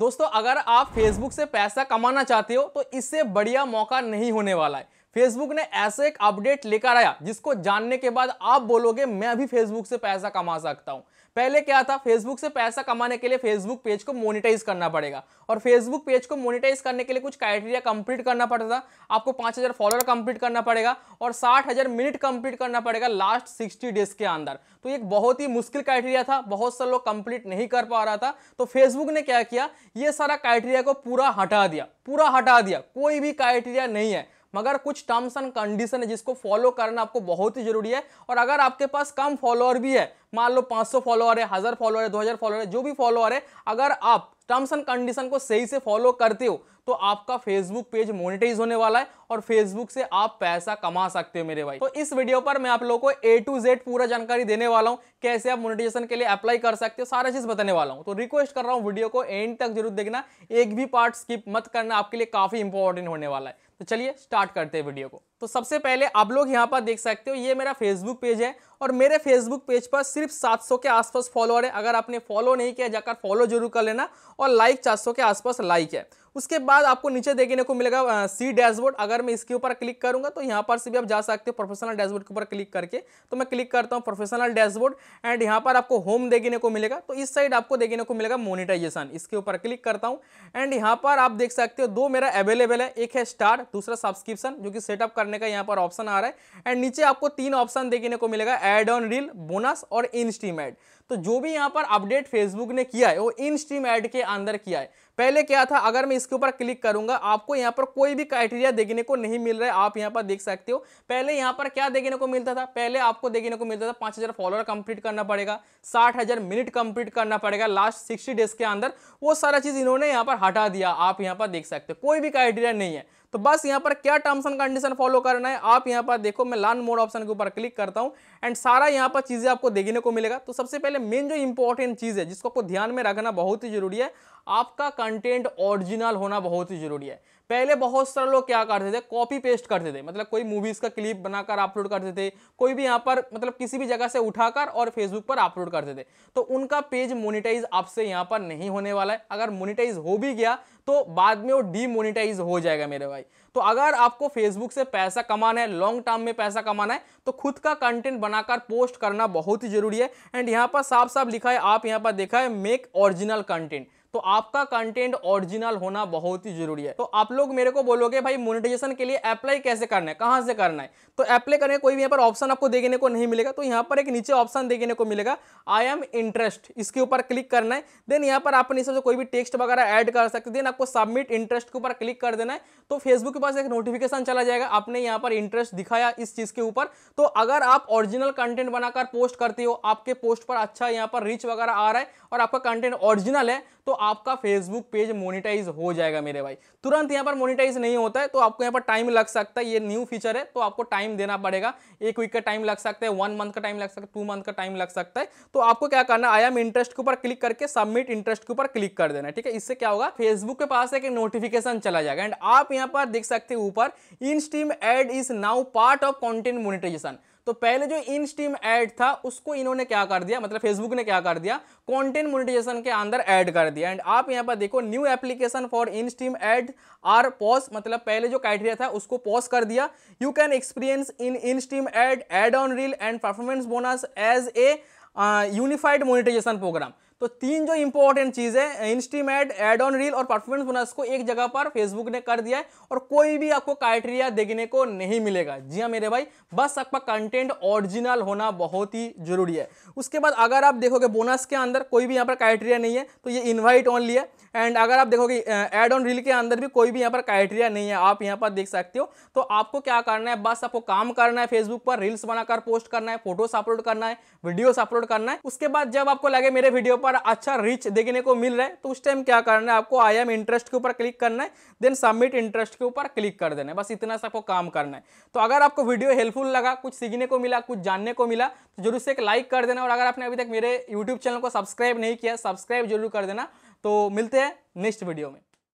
दोस्तों अगर आप फेसबुक से पैसा कमाना चाहते हो तो इससे बढ़िया मौका नहीं होने वाला है फेसबुक ने ऐसे एक अपडेट लेकर आया जिसको जानने के बाद आप बोलोगे मैं भी फेसबुक से पैसा कमा सकता हूं पहले क्या था फेसबुक से पैसा कमाने के लिए फेसबुक पेज को मोनिटाइज करना पड़ेगा और फेसबुक पेज को मोनिटाइज करने के लिए कुछ क्राइटेरिया कंप्लीट करना पड़ता था आपको 5000 फॉलोअर कंप्लीट करना पड़ेगा और 60000 मिनट कंप्लीट करना पड़ेगा लास्ट 60 डेज के अंदर तो एक बहुत ही मुश्किल क्राइटेरिया था बहुत सारे लोग कंप्लीट नहीं कर पा रहा था तो फेसबुक ने क्या किया ये सारा क्राइटेरिया को पूरा हटा दिया पूरा हटा दिया कोई भी क्राइटेरिया नहीं है मगर कुछ टर्म्स एंड कंडीशन है जिसको फॉलो करना आपको बहुत ही जरूरी है और अगर आपके पास कम फॉलोअर भी है मान लो 500 फॉलोअर है हज़ार फॉलोअर है 2000 फॉलोअर है जो भी फॉलोअर है अगर आप टर्म्स एंड कंडीशन को सही से फॉलो करते हो तो आपका फेसबुक पेज मोनिटाइज होने वाला है और फेसबुक से आप पैसा कमा सकते हो मेरे भाई तो इस वीडियो पर मैं आप लोगों को ए टू जेड पूरा जानकारी देने वाला हूँ कैसे आप मोनिटाइजेशन के लिए अप्लाई कर सकते हो सारा चीज बताने वाला हूँ तो रिक्वेस्ट कर रहा हूं वीडियो को एंड तक जरूर देखना एक भी पार्ट स्किप मत करना आपके लिए काफी इंपॉर्टेंट होने वाला है तो चलिए स्टार्ट करते हैं वीडियो को तो सबसे पहले आप लोग यहाँ पर देख सकते हो ये मेरा फेसबुक पेज है और मेरे फेसबुक पेज पर सिर्फ 700 के आसपास फॉलोअर है अगर आपने फॉलो नहीं किया जाकर फॉलो जरूर कर लेना और लाइक 400 के आसपास लाइक है उसके बाद आपको नीचे देखने को मिलेगा सी डैशबोर्ड अगर मैं इसके ऊपर क्लिक करूंगा तो यहाँ पर से भी आप जा सकते हो प्रोफेशनल डैशबोर्ड के ऊपर क्लिक करके तो मैं क्लिक करता हूँ प्रोफेशनल डैशबोर्ड एंड यहाँ पर आपको होम देखने को मिलेगा तो इस साइड आपको देखने को मिलेगा मोनिटाइजेशन इसके ऊपर क्लिक करता हूँ एंड यहाँ पर आप देख सकते हो दो मेरा अवेलेबल है एक है स्टार दूसरा सब्सक्रिप्शन जो कि सेटअप करने का यहाँ पर ऑप्शन आ रहा है एंड नीचे आपको तीन ऑप्शन देखने को मिलेगा एड ऑन रील बोनस और इन तो जो भी यहाँ पर अपडेट फेसबुक ने किया है वो इन स्ट्रीम एड के अंदर किया है पहले क्या था अगर मैं इसके ऊपर क्लिक करूंगा आपको यहाँ पर कोई भी क्राइटेरिया देखने को नहीं मिल रहा है आप यहाँ पर देख सकते हो पहले यहाँ पर क्या देखने को मिलता था पहले आपको देखने को मिलता था पाँच हज़ार फॉलोअर कंप्लीट करना पड़ेगा साठ हज़ार मिनट कंप्लीट करना पड़ेगा लास्ट सिक्सटी डेज के अंदर वो सारा चीज़ इन्होंने यहाँ पर हटा दिया आप यहाँ पर देख सकते हो कोई भी क्राइटेरिया नहीं है तो बस यहाँ पर क्या टर्म्स एंड कंडीशन फॉलो करना है आप यहाँ पर देखो मैं लान मोड ऑप्शन के ऊपर क्लिक करता हूँ एंड सारा यहाँ पर चीज़ें आपको देखने को मिलेगा तो सबसे पहले मेन जो इंपॉर्टेंट चीज़ है जिसको आपको ध्यान में रखना बहुत ही जरूरी है आपका कंटेंट ओरिजिनल होना बहुत ही जरूरी है पहले बहुत सारे लोग क्या करते थे कॉपी पेस्ट करते थे मतलब कोई मूवीज़ का क्लिप बनाकर अपलोड करते थे कोई भी यहाँ पर मतलब किसी भी जगह से उठाकर और फेसबुक पर अपलोड करते थे तो उनका पेज मोनिटाइज आपसे यहाँ पर नहीं होने वाला है अगर मोनिटाइज हो भी गया तो बाद में वो डीमोनिटाइज हो जाएगा मेरे भाई तो अगर आपको फेसबुक से पैसा कमाना है लॉन्ग टर्म में पैसा कमाना है तो खुद का कंटेंट बनाकर पोस्ट करना बहुत ही जरूरी है एंड यहाँ पर साफ साफ लिखा है आप यहाँ पर देखा है मेक ओरिजिनल कंटेंट तो आपका कंटेंट ओरिजिनल होना बहुत ही जरूरी है तो आप लोग मेरे को बोलोगे भाई मोनिटाइजेशन के लिए अप्लाई कैसे करना है कहां से करना है तो अप्लाई करने कोई भी यहां पर ऑप्शन आपको देखने को नहीं मिलेगा तो यहां पर एक नीचे ऑप्शन देखने को मिलेगा आई एम इंटरेस्ट इसके ऊपर क्लिक करना है देन यहां पर आप अपने हिसाब से कोई भी टेक्स्ट वगैरह ऐड कर सकते देन आपको सबमिट इंटरेस्ट के ऊपर क्लिक कर देना है तो फेसबुक के पास एक नोटिफिकेशन चला जाएगा आपने यहाँ पर इंटरेस्ट दिखाया इस चीज़ के ऊपर तो अगर आप ओरिजिनल कंटेंट बनाकर पोस्ट करते हो आपके पोस्ट पर अच्छा यहाँ पर रीच वगैरह आ रहा है और आपका कंटेंट ओरिजिनल है तो आपका फेसबुक पेज मोनिटाइज हो जाएगा मेरे भाई तुरंत यहाँ पर मोनिटाइज नहीं होता है तो आपको यहाँ पर टाइम लग सकता है ये न्यू फीचर है तो आपको टाइम देना पड़ेगा एक वीक का टाइम लग सकता है वन मंथ का टाइम लग सकता है टू मंथ का टाइम लग सकता है तो आपको क्या करना आई एम इंटरेस्ट के ऊपर क्लिक करके सबमिट इंटरेस्ट के ऊपर क्लिक कर देना ठीक है इससे क्या होगा फेसबुक के पास एक नोटिफिकेशन चला जाएगा एंड आप यहाँ पर देख सकते हैं ऊपर in stream ad is now part of content monetisation तो पहले जो इन स्टीम ऐड था उसको इन्होंने क्या कर दिया मतलब फेसबुक ने क्या कर दिया कंटेंट मोनिटाइजेशन के अंदर ऐड कर दिया एंड आप यहां पर देखो new application for in stream ad are pause मतलब पहले जो क्राइटेरिया था उसको पॉज कर दिया you can experience in in stream ad ad on reel and performance bonus as a unified monetisation programme तो तीन जो इंपॉर्टेंट चीज़ है इंस्टीमेट एड ऑन रील और परफॉर्मेंस बोनस को एक जगह पर फेसबुक ने कर दिया है और कोई भी आपको क्राइटेरिया देखने को नहीं मिलेगा जी हाँ मेरे भाई बस आपका कंटेंट ओरिजिनल होना बहुत ही जरूरी है उसके बाद अगर आप देखोगे बोनस के अंदर कोई भी यहाँ पर क्राइटेरिया नहीं है तो ये इन्वाइट ऑनली है एंड अगर आप देखोगे एड ऑन रील के अंदर भी कोई भी यहाँ पर क्राइटेरिया नहीं है आप यहाँ पर देख सकते हो तो आपको क्या करना है बस आपको काम करना है फेसबुक पर रील्स बनाकर पोस्ट करना है फोटोस अपलोड करना है वीडियोस अपलोड करना है उसके बाद जब आपको लगे मेरे वीडियो पर पर अच्छा रिच देखने को मिल रहा है तो उस टाइम क्या करना है आपको आई एम इंटरेस्ट के ऊपर क्लिक करना है देन सबमिट इंटरेस्ट के ऊपर क्लिक कर देना है बस इतना सा आपको काम करना है तो अगर आपको वीडियो हेल्पफुल लगा कुछ सीखने को मिला कुछ जानने को मिला तो जरूर से एक लाइक कर देना और अगर आपने अभी तक मेरे यूट्यूब चैनल को सब्सक्राइब नहीं किया सब्सक्राइब जरूर कर देना तो मिलते हैं नेक्स्ट वीडियो में